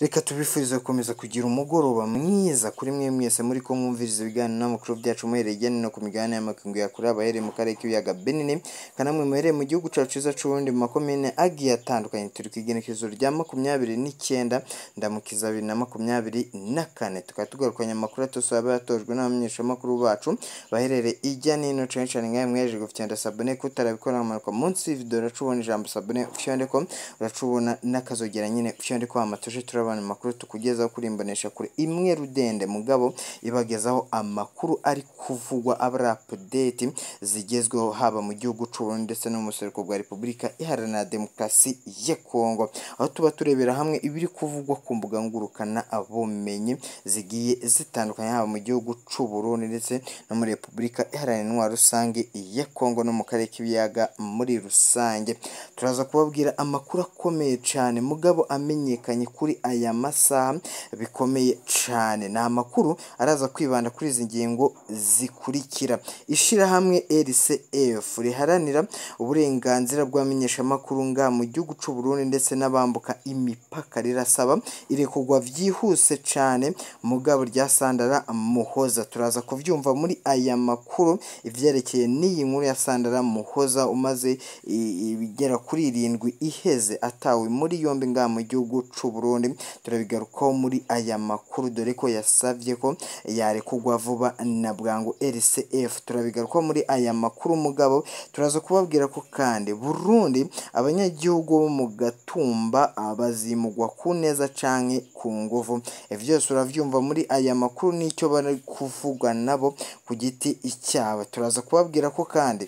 reka tubifurize gukomeza kugira umugoroba mwiza kuri mwe mwese muri ko mwumviriza ibiganiro n'amakuru byacu muhereye igena no ku migabane y'amakungu yakure abahereye mu karere k'ibiyaga Benini kanamwe muhereye mu gihugu cyacu cyiza c'ubundi mu makomine agiye atandukanye turi ku igenekerezo rya makumyabiri n'icyenda ndamukiza bibiri na makumyabiri na kane tukaba tugarukanye amakuru atose aba yatojwe n'abamenyeshamakuru bacu baherereye ijya n'ino cane cane nkawe mweje gufyanda sabone kutarabikora amanuka munsi y'video uracubona ijambo sabone ufyandeko uracubona n'akazogera nyine ufyandeko amatushe turaba caravan makuru tukugezaho kuri imbonesha kure imwe rudende mugabo ibagezaho amakuru ari kuvugwa abari update zigezweho haba mu gihugu c'uburundi ndetse no mu buseruko bwa repubulika iharanira demokarasi ya kongo aho tuba turebera hamwe ibiri kuvugwa ku mbuga ngurukana bumenyi zigiye zitandukanye haba mu gihugu c'uburundi ndetse no muri repubulika iharanira rusange ya kongo no mu karere k'ibiyaga muri rusange turaza kubabwira amakuru akomeye cyane mugabo amenyekanye kuri aya masaha bikomeye cyane ni amakuru araza kwibanda kuri izi ngingo zikurikira ishyirahamwe rcf riharanira uburenganzira bw'abamenyeshamakuru nga mu gihugu cy'u Burundi ndetse n'abambuka imipaka rirasaba irekurwa byihuse cyane mugabo rya sandara muhoza turaza kubyumva muri aya makuru ibyerekeye n'iyi nkuru ya sandara muhoza umaze ibigera kuri irindwi iheze atawe muri yombi nga mu gihugu cy'u Burundi turabigarukaho muri aya makuru dore ko yasabye ko yarekurwa vuba na bwangu RCF turabigarukaho muri aya makuru umugabo turaza kubabwira ko kandi Burundi abanyagihugu bo mu Gatumba bazimugwa ku neza canke ku nguvu byose urabyumva muri aya makuru nicyo bari kuvuga nabo ku giti cyabo turaza kubabwira ko kandi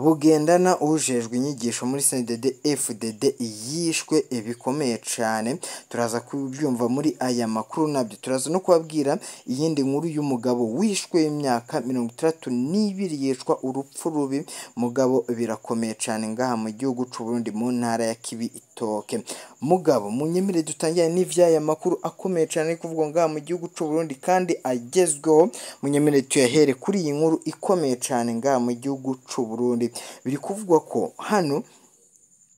bugendana ujejwe inyigisho muri CDD FDD yishwe bikomeye cyane turaza kubyumva muri aya makuru nabyo turaza no kubabwira iyindi nkuru y'umugabo wishwe imyaka mirongo itandatu n'ibiri yicwa urupfu rubi mugabo birakomeye cyane ngaha mu gihugu cy'u mu ntara ya kibi itoke mugabo munyemere dutangire n'ivyaya makuru akomeye cyane ari kuvuga ngaha mu gihugu cy'u Burundi kandi agezweho munyemere tuyahere kuri iyi nkuru ikomeye cyane ngaha mu gihugu cy'u biri kuvugwa ko hano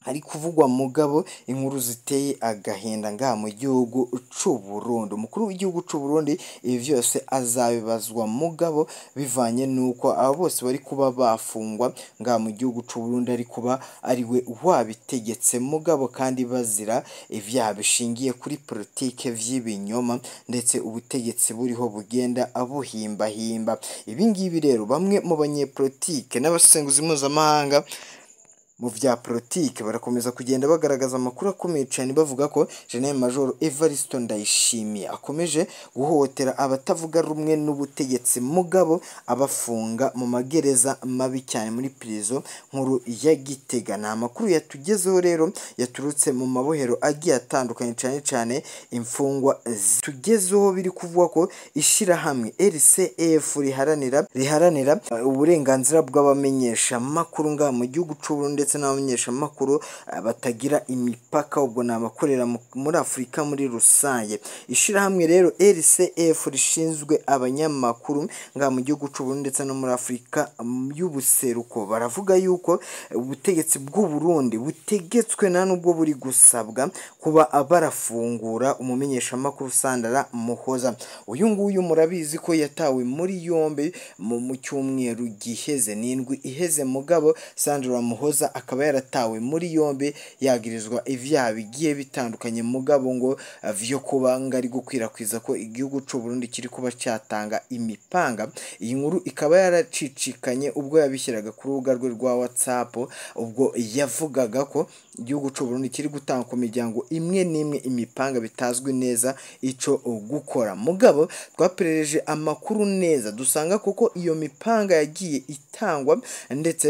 hari kuvugwa mugabo inkuru ziteye agahinda nga mu gihugu cy'u Burundi umukuru w'igihugu cy'u ibi byose azabibazwa mugabo bivanye n'uko aba bose bari kuba bafungwa nga mu gihugu cyuburundi ari kuba ari we wabitegetse mugabo kandi bazira ibyaha bishingiye kuri politiki by'ibinyoma ndetse ubutegetsi buriho bugenda abuhimbahimba ibi rero bamwe mu banyepolitike n'abasenguzi mpuzamahanga mu bya politiki barakomeza kugenda bagaragaza amakuru akomeye cyane bavuga ko General Major Evariste Ndayishimiye akomeje guhohotera abatavuga rumwe n'ubutegetsi mugabo abafunga mu magereza mabi cyane muri prison nkuru ya Gitega ni amakuru yatugezeho rero yaturutse mu mabohero agiye atandukanye cyane cyane imfungwa zitugezeho biri kuvuga ko ishyirahamwe RCF riharanira riharanira uh, uburenganzira bw'abamenyesha makuru nga mu gihugu cy'u ndetse n'abamenyeshamakuru eh, batagira imipaka ubwo ni abakorera muri afurika muri rusange ishyirahamwe rero rcf rishinzwe abanyamakuru nga mu gihugu cy'uburundi ndetse no muri afurika mm, y'ubuseruko baravuga yuko eh, ubutegetsi bw'uburundi butegetswe na nubwo buri gusabwa kuba barafungura umumenyeshamakuru sandara muhoza uyu nguyu murabizi ko yatawe muri yombi mu cyumweru giheze n'indwi iheze mugabo sandara muhoza akaba yaratawe muri yombi yagirizwa ibyaha bigiye bitandukanye mugabo ngo eh, vyo kuba ari gukwirakwiza ko igihugu c'u Burundi kiri kuba cyatanga imipanga iyi nkuru ikaba yaracicikanye ubwo yabishyiraga ku rubuga rwe rwa WhatsApp ubwo yavugaga ko igihugu c'u Burundi kiri gutanga ku miryango imwe n'imwe imipanga bitazwi neza ico gukora mugabo twaperereje amakuru neza dusanga kuko iyo mipanga yagiye itangwa ndetse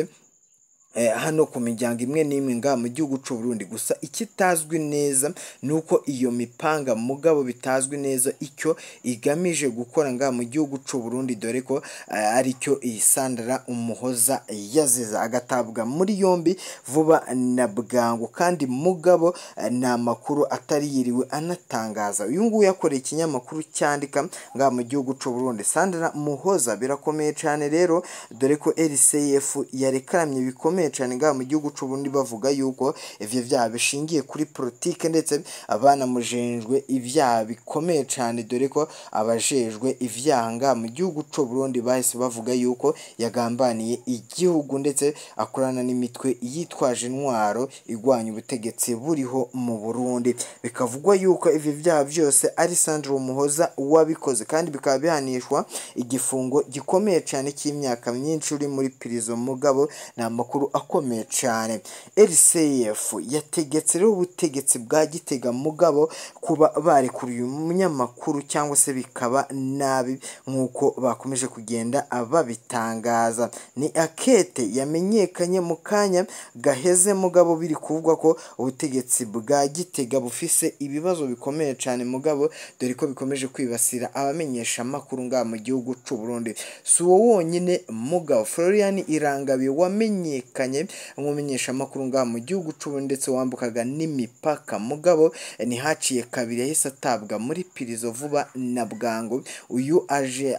Eh, hano ku miryango imwe n'imwe ngaha mu gihugu cy'u Burundi gusa ikitazwi neza ni uko iyo mipanga mugabo bitazwi neza icyo igamije gukora ngaha mu gihugu cy'u Burundi dore ko eh, ari cyo iyi Sandra Umuhoza yazize agatabwa muri yombi vuba na bwangu kandi mugabo eh, nta makuru atari yiriwe anatangaza uyu nguyu yakoreye ikinyamakuru cyandika ngaha mu gihugu cy'u Burundi Sandra Muhoza birakomeye cyane rero dore ko RCF yarekaramye bikomeye bikomeye cyane ngaha mu gihugu cy'ubundi bavuga yuko ibyo byaha bishingiye kuri politiki ndetse banamujejwe ibyaha bikomeye cyane dore ko abajejwe ibyaha ngaha mu gihugu cy'uburundi bahise bavuga yuko yagambaniye igihugu ndetse akorana n'imitwe yitwaje intwaro igwanya ubutegetsi buriho mu burundi bikavugwa yuko ibi byaha byose ari sandro muhoza wabikoze kandi bikaba bihanishwa igifungo gikomeye cyane cy'imyaka myinshi uri muri pirizo mugabo ni amakuru akomeye cyane rcf yategetse rero ubutegetsi bwa gitega mugabo kuba barekura uyu munyamakuru cyangwa se bikaba nabi nk'uko bakomeje kugenda babitangaza ni akete yamenyekanye mu kanya gaheze mugabo biri kuvugwa ko ubutegetsi bwa gitega bufise ibibazo bikomeye cyane mugabo dore ko bikomeje kwibasira abamenyeshamakuru ngaha mu gihugu cy'u Burundi si uwo wonyine mugabo Florian Irangabiye wamenyekanye batandukanye nk'umumenyeshamakuru ngaha mu gihugu cy'ubundi ndetse wambukaga n'imipaka mugabo eh, ntihaciye kabiri yahise atabwa muri pirizo vuba na bwangu uyu aje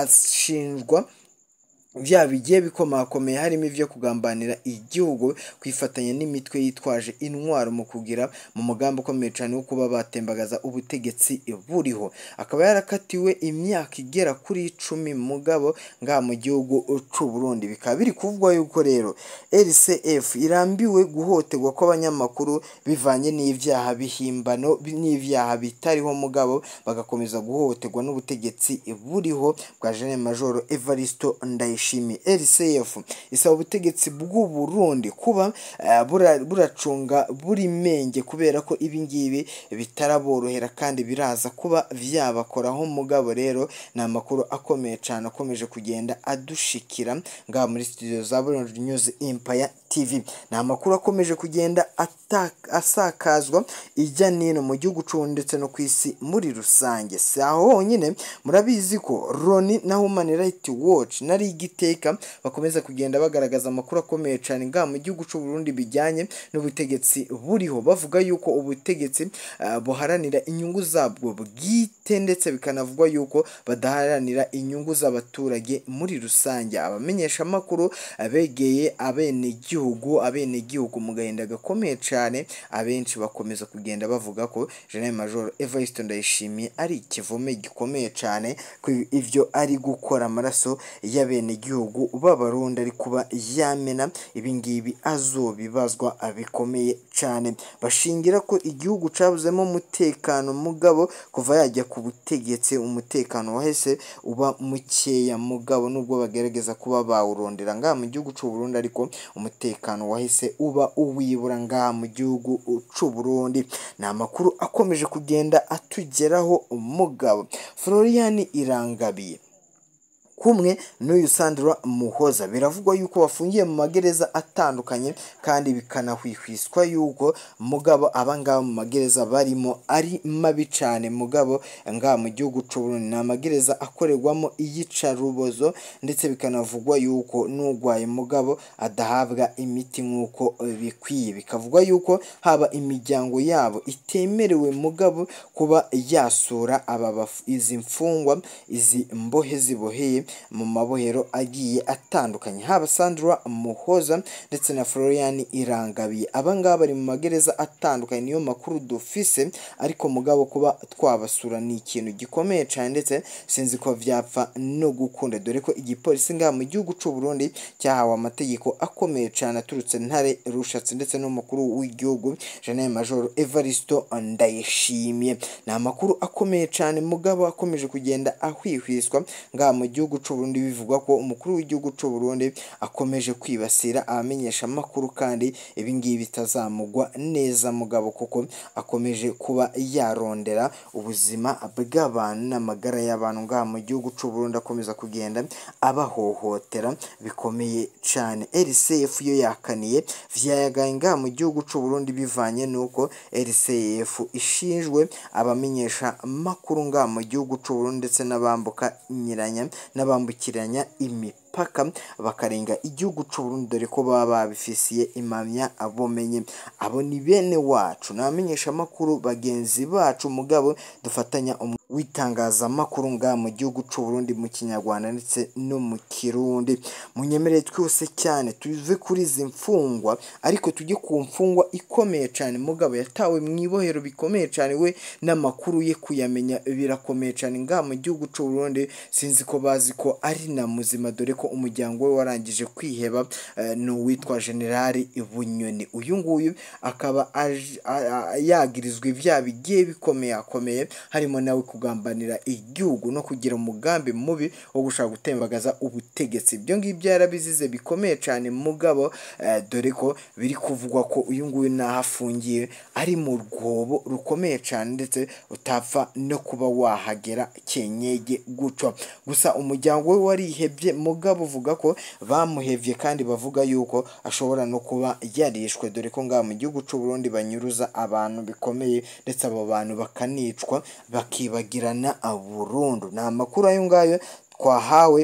ashinjwa bya bigiye bikomakomeye harimo ibyo kugambanira igihugu kwifatanya n'imitwe yitwaje intwaro mu kugira mu mugambi ukomeye cyane wo kuba batembagaza ubutegetsi buriho akaba yarakatiwe imyaka igera kuri icumi mugabo nga mu gihugu cy'u Burundi bikaba biri kuvugwa yuko rero RCF irambiwe guhotegwa kw'abanyamakuru bivanye n'ibyaha bihimbano n'ibyaha bitariho mugabo bagakomeza guhotegwa n'ubutegetsi buriho bwa Jean majoro Evaristo Ndayishimiye mushimi rcf isaba ubutegetsi bw'u Burundi kuba eh, buracunga buri menge kubera ko ibingibi bitaraborohera kandi biraza kuba byabakoraho mugabo rero ni amakuru akomeye cyane akomeje kugenda adushikira ngaha muri studio za Burundi News Empire tv ni amakuru akomeje kugenda asakazwa ijya n'ino mu gihugu ndetse no ku isi muri rusange si aho honyine murabizi ko loni na human rights watch na riga bakomeza kugenda bagaragaza amakuru akomeye cyane ngaha mu gihugu Burundi bijyanye n'ubutegetsi buriho bavuga yuko ubutegetsi ah, buharanira inyungu zabwo bwite ndetse bikanavugwa yuko badaharanira inyungu z'abaturage muri rusange abamenyeshamakuru ah, begeye abenegihugu gihugu abenegihugu umuganda gakomeye cyane abenshi bakomeza kugenda bavuga ko General Major Evariste Ndayishimiye ari ikivume gikomeye cyane ku ibyo ari gukora amaraso y'abenegihugu b'abarundi ari kuba yamena ibingibi azobibazwa bikomeye cyane bashingira ko igihugu cyabuzemo umutekano mugabo kuva yajya ku butegetsi umutekano wahese uba mukeya mugabo nubwo bagerageza kuba bawurondera ngaha mu gihugu cy'u ariko umutekano umutekano wahise uba uwibura ngaha mu gihugu cy'uburundi ni amakuru akomeje kugenda atugeraho umugabo florian irangabiye kumwe n'uyu sandra muhoza biravugwa yuko bafungiye mu magereza atandukanye kandi bikanahwihwiswa yuko mugabo abangaba mu magereza barimo ari mabi cyane mugabo ngaha mu gihugu cy'uburundi ni amagereza akorerwamo iyicarubozo ndetse bikanavugwa yuko n'urwaye mugabo adahabwa imiti nk'uko bikwiye bikavugwa yuko haba imiryango yabo itemerewe mugabo kuba yasura aba izi mfungwa izi mbohe ziboheye mu mabohero agiye atandukanye haba Sandra Muhoza ndetse na Florian Irangabiye aba bari mu magereza atandukanye niyo makuru dufise ariko mugabo kuba twabasura ni ikintu gikomeye cyane ndetse sinzi ko byapfa no gukunda dore ko igipolisi ngaha mu gihugu cy'u Burundi cyahawe amategeko akomeye cyane aturutse Ntare rushatse ndetse n'umukuru w'igihugu General Major Evaristo Ndayishimiye ni amakuru akomeye cyane mugabo akomeje kugenda ahwihwiswa ngaha mu gihugu c'uburundi bivugwa ko umukuru w'igihugu c'uburundi akomeje kwibasira abamenyeshamakuru kandi ibi bitazamugwa neza mugabo kuko akomeje kuba yarondera ubuzima bw'abantu n'amagara y'abantu ngaha mu gihugu c'uburundi akomeza kugenda abahohotera bikomeye cane rcf yo yakaniye vyayagaye ngaha mu gihugu c'uburundi bivanye n'uko rcf ishinjwe abamenyeshamakuru ngaha mu gihugu c'uburundi ndetse n'abambuka inyiranya n'aba bambukiranya imipaka bakarenga igihugu cy'u Burundi dore ko baba babifisiye impamya bumenyi abo ni bene wacu ni abamenyeshamakuru bagenzi bacu mugabo dufatanya w'itangazamakuru nga mu gihugu cy'u Burundi mu kinyarwanda ndetse no mu kirundi munyemerere twose cyane tuve kuri izi mfungwa ariko tujye ku mfungwa ikomeye cyane mugabo yatawe mu ibohero bikomeye cyane we n'amakuru ye kuyamenya birakomeye cyane nga mu gihugu cy'u Burundi sinzi ko bazi ko ari na muzima dore ko umuryango we warangije kwiheba eh, ni uwitwa generali Bunyoni uyu nguyu akaba yagirizwa ibyaha bigiye bikomeye akomeye harimo nawe kugambanira igihugu no kugira umugambi mubi wo gushaka gutembagaza ubutegetsi ibyo ngibyo yarabizize bikomeye cyane mugabo eh, dore ko biri kuvugwa ko uyu nguyu n'aho ari mu rwobo rukomeye cyane ndetse utapfa no kuba wahagera kenyege gucwa gusa umuryango we warihebye mugabo uvuga ko bamuhebye kandi bavuga yuko ashobora no kuba yarishwe dore ko ngaha mu gihugu cy'u Burundi banyuruza abantu bikomeye ndetse abo bantu bakanicwa bakibagira kugirana burundu ni amakuru ayo ngayo twahawe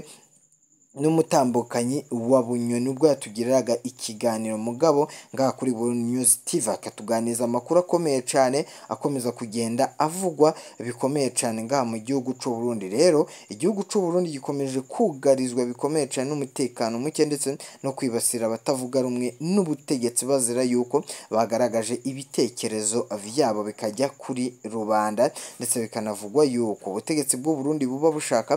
n'umutambukanyi wa bunyoni ubwo yatugiriraga ikiganiro mugabo ngaha kuri News TV akatuganiza amakuru akomeye cyane akomeza kugenda avugwa bikomeye cyane ngaha mu gihugu cy'u Burundi rero igihugu cy'u Burundi gikomeje kugarizwa bikomeye cyane n'umutekano muke ndetse no kwibasira abatavuga rumwe n'ubutegetsi bazira yuko bagaragaje ibitekerezo byabo bikajya kuri rubanda ndetse bikanavugwa yuko ubutegetsi bw'u Burundi buba bushaka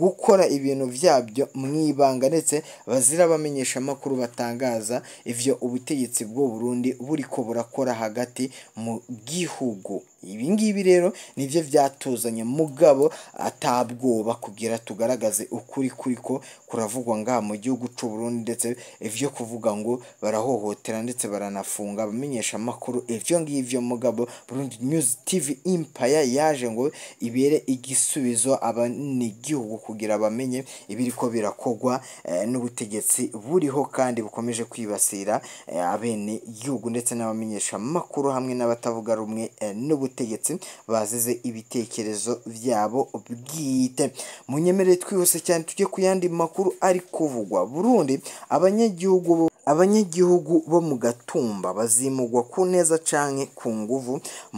gukora ibintu byabyo mu nk'ibanga ndetse bazira abamenyesha batangaza ivyo ubutegetsi bw'u Burundi buriko burakora hagati mu gihugu. ibi ngibi rero nibyo byatuzanye mugabo atabwoba kugira tugaragaze ukuri kuri ko kuravugwa ngaha mu gihugu cy'u Burundi ndetse ibyo kuvuga ngo barahohotera ndetse baranafunga bamenyesha amakuru ibyo ngibyo mugabo Burundi News TV Empire yaje ngo ibere igisubizo abanyagihugu kugira bamenye ibiri ko birakogwa eh, n'ubutegetsi buriho kandi bukomeje kwibasira eh, abene gihugu ndetse n'abamenyeshamakuru hamwe n'abatavuga rumwe eh, n'ubu n'ubutegetsi bazize ibitekerezo byabo bwite munyemere twihuse cyane tujye ku yandi makuru ari kuvugwa burundi abanyagihugu abanyagihugu bo mu gatumba bazimugwa ku neza canke ku nguvu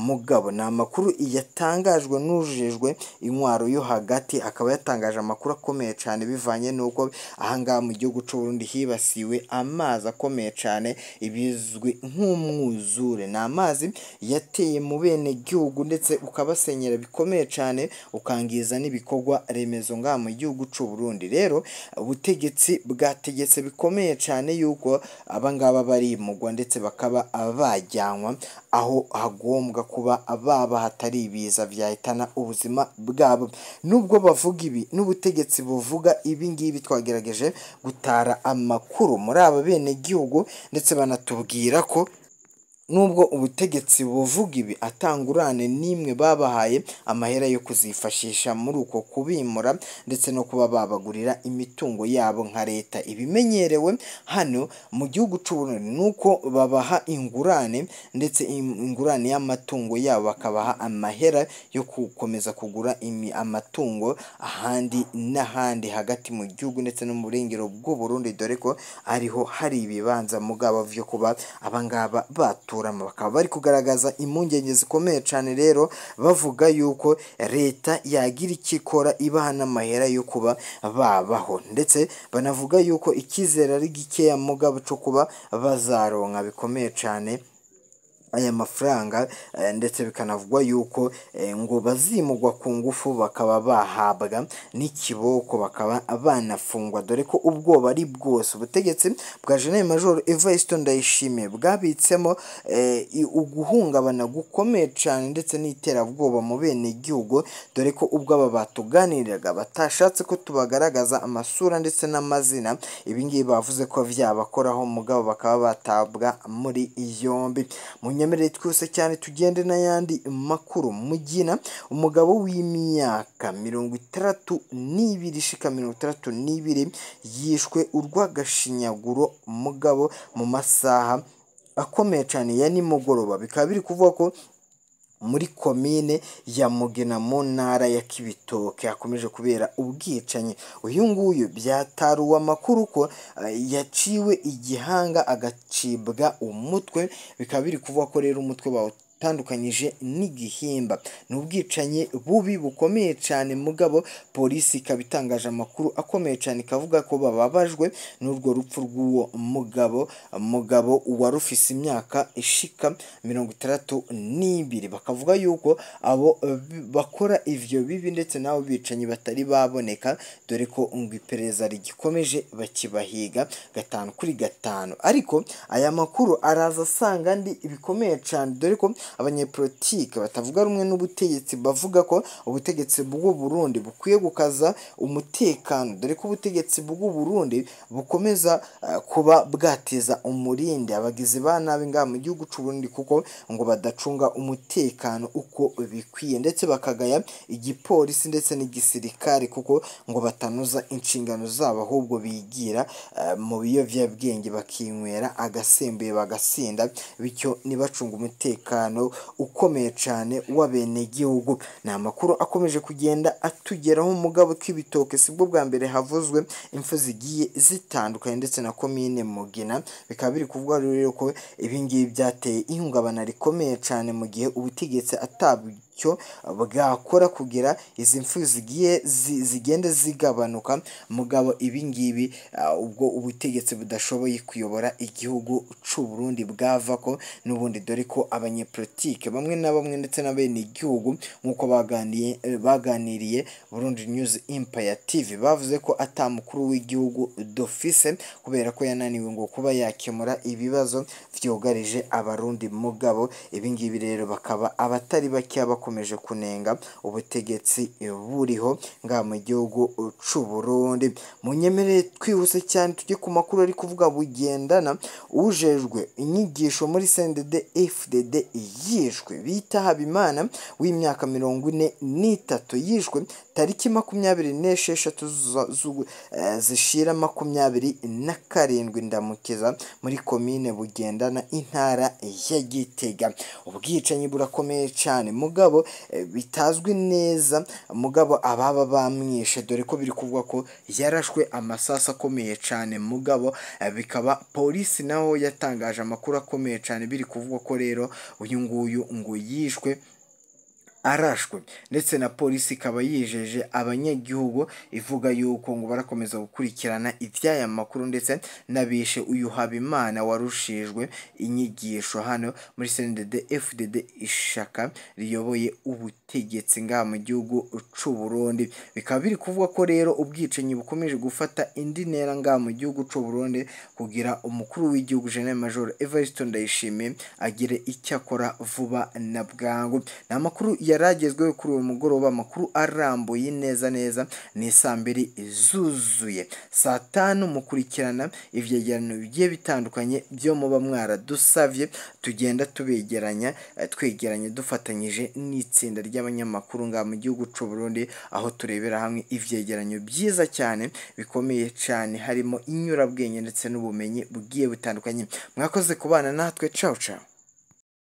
mugabo ni amakuru yatangajwe n'ujejwe intwaro yo hagati akaba yatangaje amakuru akomeye cyane bivanye n'uko ahangaha mu gihugu c'uburundi hibasiwe amazi akomeye cyane ibizwi nk'umwuzure ni amazi yateye mu bene gihugu ndetse ukabasenyera bikomeye cyane ukangiza n'ibikorwa remezo ngaha mu gihugu cyu Burundi rero ubutegetsi bwategetse bikomeye cyane yuko abangaba barimugwa ndetse bakaba bajyanwa aho hagombwa kuba baba hatari ibiza byahitana ubuzima bwabo nubwo bavuga ibi n'ubutegetsi buvuga ibi ngibi twagerageje gutara amakuru muri aba benegihugu ndetse banatubwira ko nubwo ubutegetsi buvuga ibi atangurane n'imwe babahaye amahera yo kuzifashisha muri uko kubimura ndetse no kuba babagurira imitungo yabo nka leta ibimenyerewe hano mu gihugu cy'uburundi ni uko babaha ingurane ndetse ingurane y'amatungo yabo bakabaha amahera yo gukomeza kugura amatungo ahandi n'ahandi hagati mu gihugu ndetse no mu burengero bw'uburundi dore ko ariho hari ibibanza mugabo byo kuba abangaba batura baturamo bakaba bari kugaragaza impungenge zikomeye cyane rero bavuga yuko leta yagira icyo ikora ibaha n'amahera yo kuba babaho ndetse banavuga yuko icyizere ari gikeya mugabo cyo kuba bazaronka bikomeye cyane aya mafaranga eh, ndetse bikanavugwa yuko eh, ngo bazimugwa ku ngufu bakaba bahabwa n'ikiboko bakaba banafungwa dore ko ubwoba ari bwose ubutegetsi bwa General Major Evariste Ndayishimiye bwabitsemo eh, uguhungabana gukomeye cyane ndetse n'iterabwoba mu bene gihugu dore ko ubwo aba batuganiriraga batashatse ko tubagaragaza amasura ndetse n'amazina ibingibi bavuze ko byabakoraho mugabo bakaba batabwa muri yombi mu munyemerere twese cyane tugende n'ayandi makuru mugina umugabo w'imyaka mirongo itandatu n'ibiri ishika mirongo itandatu n'ibiri yishwe urw'agashinyaguro umugabo mu masaha akomeye cyane ya nimugoroba bikaba biri kuvuga ko muri komine ya mugina mu ntara ya kibitoke hakomeje kubera ubwicanyi uyu nguyu byataruwe amakuru ko eh, yaciwe igihanga agacibwa umutwe bikaba biri kuvuga ko rero umutwe bawo itandukanyije n'igihimba ni ubwicanyi bubi bukomeye cyane mugabo polisi ikaba itangaje amakuru akomeye cyane ikavuga ko bababajwe n'urwo rupfu rw'uwo mugabo mugabo wari ufise imyaka ishika mirongo itandatu n'ibiri bakavuga yuko abo bakora ivyo bibi ndetse n'abo bicanyi batari baboneka dore ko ngo iperereza rigikomeje bakibahiga gatanu kuri gatanu ariko aya makuru araza asanga andi bikomeye cyane dore ko abanyepolitike batavuga rumwe n'ubutegetsi bavuga ko ubutegetsi bw'u Burundi bukwiye gukaza umutekano dore ko ubutegetsi bw'u Burundi bukomeza eh, kuba bwateza umurindi abagizi ba nabi ngaha mu gihugu cy'u kuko ngo badacunga umutekano uko bikwiye ndetse bakagaya igipolisi ndetse n'igisirikare kuko ngo batanoza inshingano zabo ahubwo bigira eh, mu biyobyabwenge bakinywera agasembuye bagasinda bityo ntibacunge umutekano umubano ukomeye cyane w'abenegihugu ni amakuru akomeje kugenda atugeraho umugabo k'ibitoke sibwo bwa mbere havuzwe impfu zigiye zitandukanye ndetse na komine mugina bikaba biri kuvuga rero ko ibingibi byateye ihungabana rikomeye cyane mu gihe ubutegetsi atabwi ntacyo bwakora kugira izi mfu zigiye zigenda zigabanuka mugabo ibi ngibi ubwo ubutegetsi budashoboye kuyobora igihugu cy'u Burundi bwava ko n'ubundi dore ko abanyepolitike bamwe na bamwe ndetse na bene igihugu nk'uko baganiye baganiriye Burundi News Empire TV bavuze ko ata mukuru w'igihugu dufise kubera ko yananiwe ngo kuba yakemura ibibazo byugarije abarundi mugabo ibi ngibi rero bakaba abatari bake bakomeje kunenga ubutegetsi buriho nga mu gihugu cy'u Burundi munyemerere twihuse cyane tujye ku makuru ari kuvuga bugendana ujejwe inyigisho muri CNDD FDD yishwe bita Habimana w'imyaka mirongo ine n'itatu yishwe tariki makumyabiri n'esheshatu eh, zishira makumyabiri na karindwi ndamukiza muri komine bugendana intara ya Gitega ubwicanyi burakomeye cyane mugabo byabo eh, bitazwi neza mugabo ababa bamwishe dore ko biri kuvugwa ko yarashwe amasasu akomeye cyane mugabo eh, bikaba polisi naho yatangaje amakuru akomeye cyane biri kuvugwa ko rero uyu nguyu ngo yishwe. arashwe ndetse na polisi ikaba yijeje abanyagihugu ivuga yuko ngo barakomeza gukurikirana iby'aya makuru ndetse n'abishe uyu habimana warushijwe inyigisho hano muri cndd fdd ishaka riyoboye ubutegetsi ngaha mu gihugu c'u Burundi bikaba biri kuvuga ko rero ubwicanyi bukomeje gufata indi ntera ngaha mu gihugu c'u Burundi kugira umukuru w'igihugu General Major Evariste Ndayishimiye agire icyo akora vuba na bwangu ni amakuru ya agezweho kuri uyu mugoroba amakuru arambuye neza neza ni saa mbiri zuzuye saa tanu mukurikirana ibyegeranyo bigiye bitandukanye byo muba mwaradusabye tugenda tubegeranya eh, twegeranye dufatanyije n'itsinda ry'abanyamakuru nga mu gihugu cy'u Burundi aho turebera hamwe ibyegeranyo byiza cyane bikomeye cyane harimo inyurabwenge ndetse n'ubumenyi bugiye butandukanye mwakoze kubana natwe cawu cawu